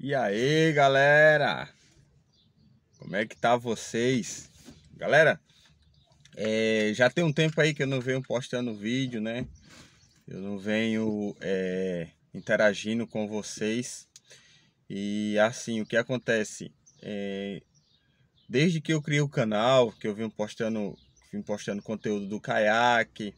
E aí, galera? Como é que tá vocês? Galera, é, já tem um tempo aí que eu não venho postando vídeo, né? Eu não venho é, interagindo com vocês. E assim, o que acontece? É, desde que eu criei o canal, que eu venho postando, me postando conteúdo do caiaque,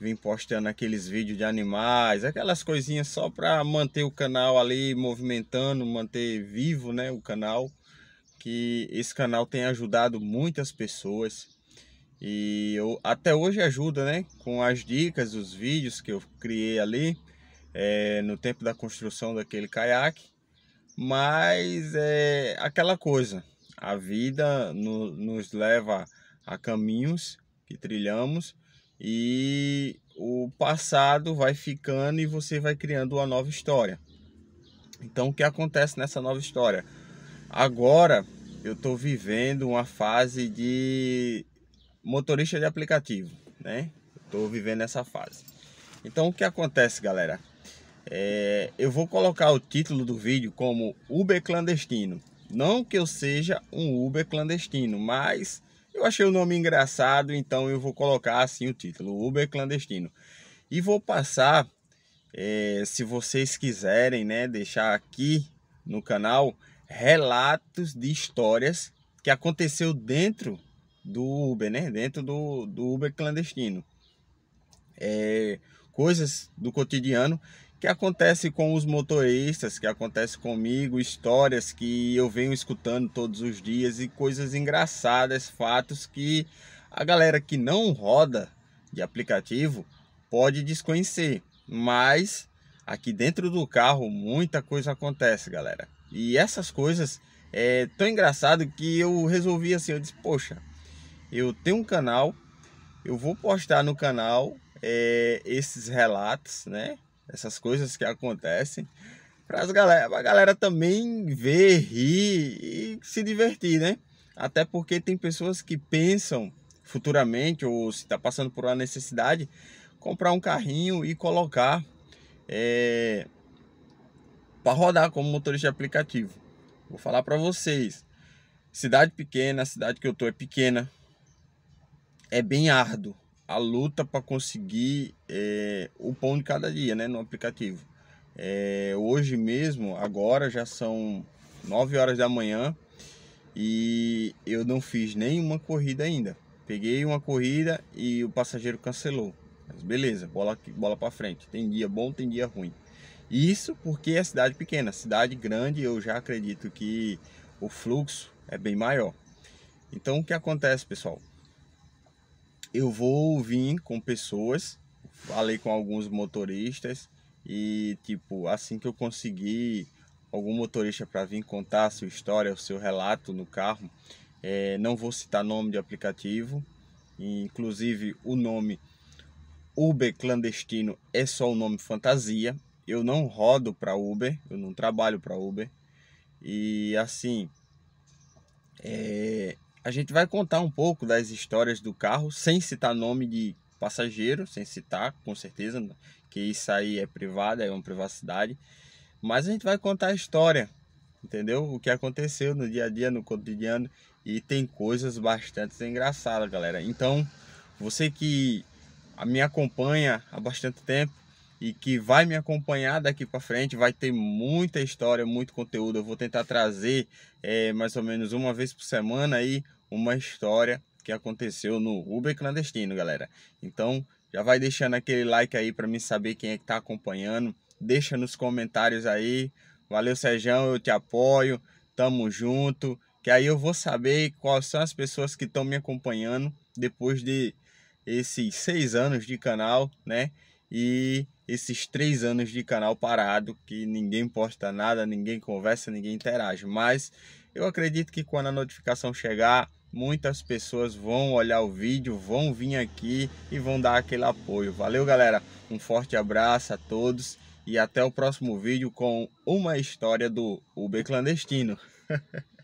vim postando aqueles vídeos de animais, aquelas coisinhas só para manter o canal ali movimentando, manter vivo, né, o canal, que esse canal tem ajudado muitas pessoas. E eu, até hoje ajuda, né, com as dicas, os vídeos que eu criei ali é, no tempo da construção daquele caiaque. Mas é aquela coisa, a vida no, nos leva a caminhos que trilhamos, e o passado vai ficando e você vai criando uma nova história. Então, o que acontece nessa nova história? Agora eu estou vivendo uma fase de motorista de aplicativo, né? Estou vivendo essa fase. Então, o que acontece, galera? É, eu vou colocar o título do vídeo como Uber clandestino. Não que eu seja um Uber clandestino, mas eu achei o nome engraçado, então eu vou colocar assim o título, Uber Clandestino. E vou passar, é, se vocês quiserem, né, deixar aqui no canal relatos de histórias que aconteceu dentro do Uber, né, dentro do, do Uber clandestino. É, coisas do cotidiano que acontece com os motoristas, que acontece comigo, histórias que eu venho escutando todos os dias e coisas engraçadas, fatos que a galera que não roda de aplicativo pode desconhecer, mas aqui dentro do carro muita coisa acontece, galera. E essas coisas é tão engraçado que eu resolvi assim, eu disse, poxa, eu tenho um canal, eu vou postar no canal é, esses relatos, né? essas coisas que acontecem, para galera, a galera também ver, rir e se divertir, né? Até porque tem pessoas que pensam futuramente ou se está passando por uma necessidade, comprar um carrinho e colocar é, para rodar como motorista de aplicativo. Vou falar para vocês, cidade pequena, a cidade que eu tô é pequena, é bem árduo a luta para conseguir é, o pão de cada dia né, no aplicativo. É, hoje mesmo, agora já são 9 horas da manhã e eu não fiz nenhuma corrida ainda. Peguei uma corrida e o passageiro cancelou. Mas beleza, bola, bola para frente. Tem dia bom, tem dia ruim. Isso porque é cidade pequena. Cidade grande, eu já acredito que o fluxo é bem maior. Então, o que acontece, pessoal? eu vou vir com pessoas, falei com alguns motoristas e tipo, assim que eu conseguir algum motorista para vir contar a sua história, o seu relato no carro, é, não vou citar nome de aplicativo, inclusive o nome Uber clandestino é só o um nome fantasia. Eu não rodo para Uber, eu não trabalho para Uber. E assim, é, a gente vai contar um pouco das histórias do carro, sem citar nome de passageiro, sem citar, com certeza, né? que isso aí é privado, é uma privacidade. Mas a gente vai contar a história, entendeu? O que aconteceu no dia a dia, no cotidiano. E tem coisas bastante engraçadas, galera. Então, você que me acompanha há bastante tempo, e que vai me acompanhar daqui para frente. Vai ter muita história, muito conteúdo. Eu vou tentar trazer é, mais ou menos uma vez por semana aí uma história que aconteceu no Uber clandestino, galera. Então já vai deixando aquele like aí para mim saber quem é que tá acompanhando. Deixa nos comentários aí. Valeu, Sejão, eu te apoio. Tamo junto. Que aí eu vou saber quais são as pessoas que estão me acompanhando depois de esses seis anos de canal, né? e esses três anos de canal parado, que ninguém posta nada, ninguém conversa, ninguém interage. Mas eu acredito que quando a notificação chegar, muitas pessoas vão olhar o vídeo, vão vir aqui e vão dar aquele apoio. Valeu, galera! Um forte abraço a todos e até o próximo vídeo com uma história do Uber clandestino.